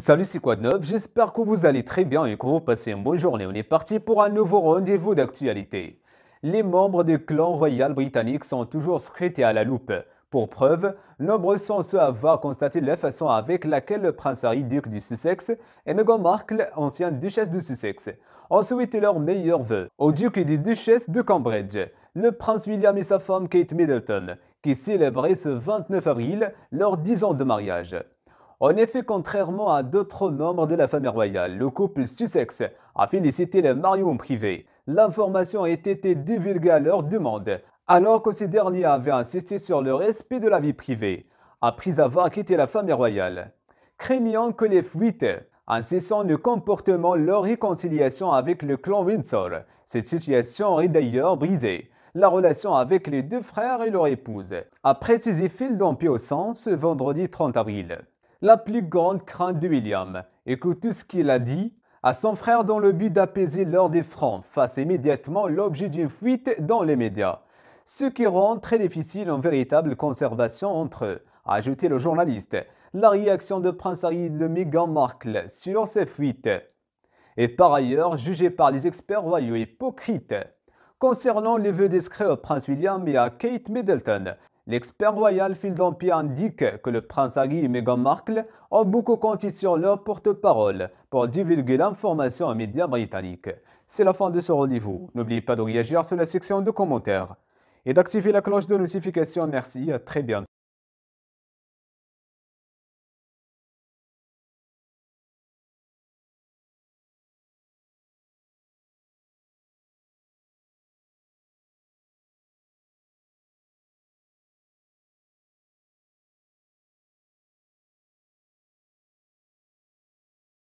Salut, c'est quoi de J'espère que vous allez très bien et que vous passez une bonne journée. On est parti pour un nouveau rendez-vous d'actualité. Les membres du clan royal britannique sont toujours scrutés à la loupe. Pour preuve, nombreux sont ceux à avoir constaté la façon avec laquelle le prince Harry, duc du Sussex, et Meghan Markle, ancienne duchesse du Sussex, ont souhaité leurs meilleurs vœux au duc et des duchesses de Cambridge, le prince William et sa femme Kate Middleton, qui célébraient ce 29 avril leurs 10 ans de mariage. En effet, contrairement à d'autres membres de la famille royale, le couple Sussex a félicité le en privé. L'information a été divulguée à leur demande, alors que ces derniers avaient insisté sur le respect de la vie privée, après avoir quitté la famille royale. Craignant que les fuites en cessant le comportement leur réconciliation avec le clan Windsor. Cette situation aurait d'ailleurs brisé la relation avec les deux frères et leur épouse. a précisé Phil d'Empire au sens, vendredi 30 avril la plus grande crainte de William écoute tout ce qu'il a dit à son frère dans le but d'apaiser l'ordre des francs fasse immédiatement l'objet d'une fuite dans les médias, ce qui rend très difficile une véritable conservation entre eux, ajouté le journaliste. La réaction de Prince Harry de Meghan Markle sur ces fuites est par ailleurs jugée par les experts royaux hypocrites. Concernant les vœux discrets au prince William et à Kate Middleton, L'expert royal Phil Dampier indique que le prince Harry et Meghan Markle ont beaucoup compté sur leur porte-parole pour divulguer l'information aux médias britanniques. C'est la fin de ce rendez-vous. N'oubliez pas de réagir sur la section de commentaires et d'activer la cloche de notification. Merci, à très bientôt.